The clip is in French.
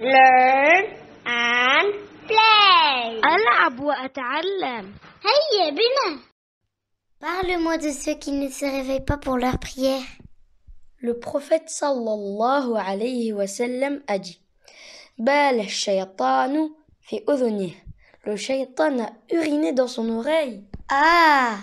learn and play. Parle-moi de ceux qui ne se réveillent pas pour leur prière. Le prophète sallallahu alayhi wa sallam a dit shaytanu fi Le shaytan a uriné dans son oreille. Ah